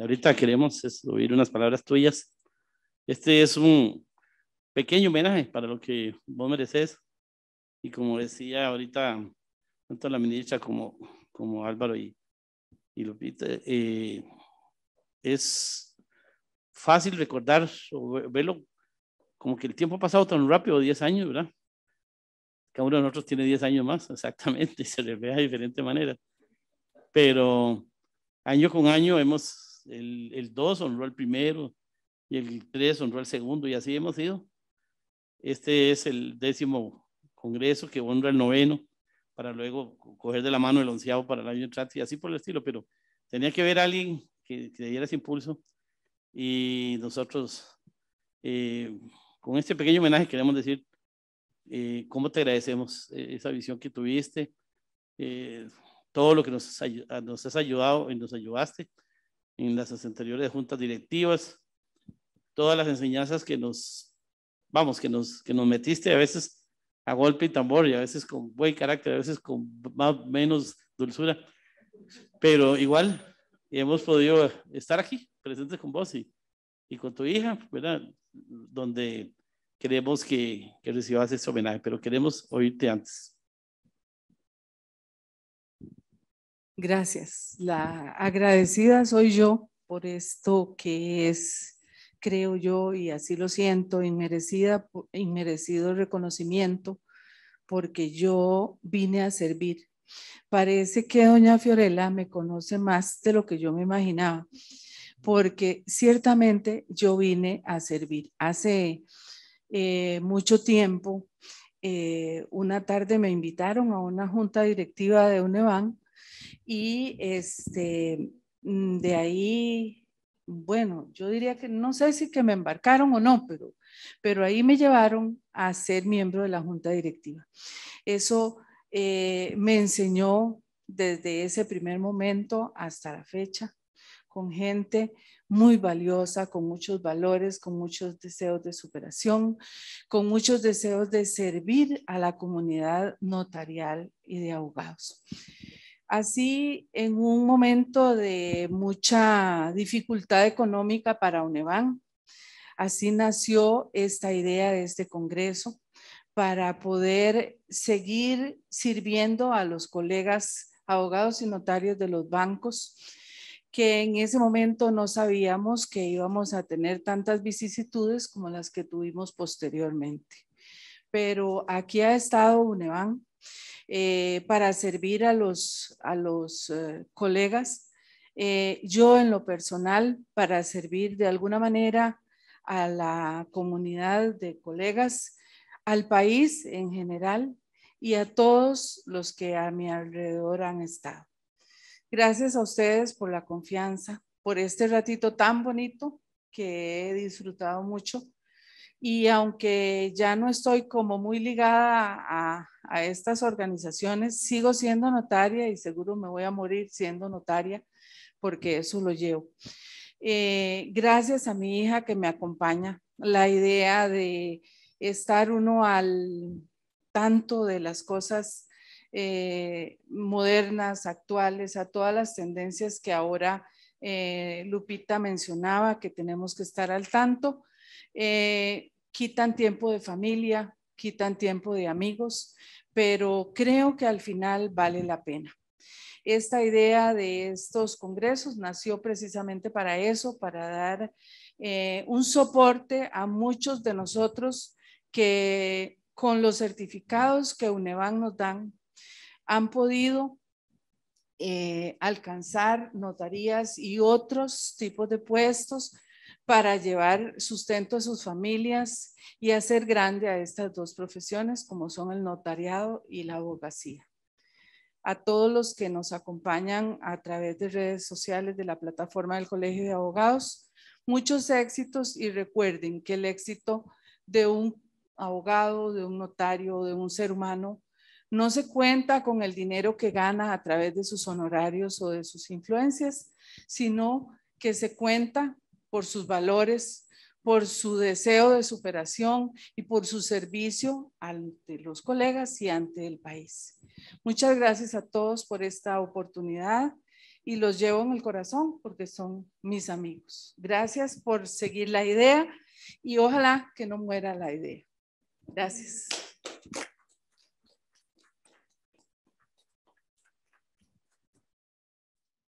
ahorita queremos es oír unas palabras tuyas. Este es un pequeño homenaje para lo que vos mereces. Y como decía ahorita, tanto la ministra como, como Álvaro y, y Lupita, eh, es fácil recordar o verlo como que el tiempo ha pasado tan rápido, 10 años, ¿verdad? Cada uno de nosotros tiene 10 años más, exactamente, y se ve de diferente manera. Pero año con año hemos el, el dos honró al primero y el tres honró al segundo y así hemos ido. Este es el décimo congreso que honra el noveno para luego coger de la mano el onceavo para el año entrante y así por el estilo, pero tenía que ver alguien que, le diera ese impulso y nosotros eh, con este pequeño homenaje queremos decir eh, cómo te agradecemos eh, esa visión que tuviste, todo lo que nos, nos has ayudado y nos ayudaste en las anteriores juntas directivas, todas las enseñanzas que nos, vamos, que nos, que nos metiste a veces a golpe y tambor y a veces con buen carácter, a veces con más, menos dulzura, pero igual hemos podido estar aquí presentes con vos y, y con tu hija, ¿verdad? Donde queremos que, que recibas este homenaje, pero queremos oírte antes. Gracias. La agradecida soy yo por esto que es, creo yo, y así lo siento, inmerecida, inmerecido reconocimiento, porque yo vine a servir. Parece que doña Fiorella me conoce más de lo que yo me imaginaba, porque ciertamente yo vine a servir. Hace eh, mucho tiempo, eh, una tarde me invitaron a una junta directiva de UNEVAN y este, mm, de ahí, bueno, yo diría que no sé si que me embarcaron o no, pero, pero ahí me llevaron a ser miembro de la junta directiva. Eso eh, me enseñó desde ese primer momento hasta la fecha con gente muy valiosa, con muchos valores, con muchos deseos de superación, con muchos deseos de servir a la comunidad notarial y de abogados. Así, en un momento de mucha dificultad económica para UNEVAN, así nació esta idea de este Congreso para poder seguir sirviendo a los colegas abogados y notarios de los bancos, que en ese momento no sabíamos que íbamos a tener tantas vicisitudes como las que tuvimos posteriormente. Pero aquí ha estado UNEVAN eh, para servir a los, a los eh, colegas, eh, yo en lo personal para servir de alguna manera a la comunidad de colegas, al país en general y a todos los que a mi alrededor han estado. Gracias a ustedes por la confianza, por este ratito tan bonito que he disfrutado mucho y aunque ya no estoy como muy ligada a, estas organizaciones, sigo siendo notaria y seguro me voy a morir siendo notaria porque eso lo llevo. Eh, gracias a mi hija que me acompaña, la idea de estar uno al tanto de las cosas eh, modernas, actuales, a todas las tendencias que ahora eh, Lupita mencionaba, que tenemos que estar al tanto. Eh, quitan tiempo de familia, quitan tiempo de amigos, pero creo que al final vale la pena. Esta idea de estos congresos nació precisamente para eso, para dar eh, un soporte a muchos de nosotros que con los certificados que UNEVAN nos dan han podido eh, alcanzar notarías y otros tipos de puestos para llevar sustento a sus familias y hacer grande a estas dos profesiones como son el notariado y la abogacía. A todos los que nos acompañan a través de redes sociales de la plataforma del Colegio de Abogados, muchos éxitos y recuerden que el éxito de un abogado, de un notario, de un ser humano, no se cuenta con el dinero que gana a través de sus honorarios o de sus influencias, sino que se cuenta por sus valores, por su deseo de superación y por su servicio ante los colegas y ante el país. Muchas gracias a todos por esta oportunidad y los llevo en el corazón porque son mis amigos. Gracias por seguir la idea y ojalá que no muera la idea. Gracias.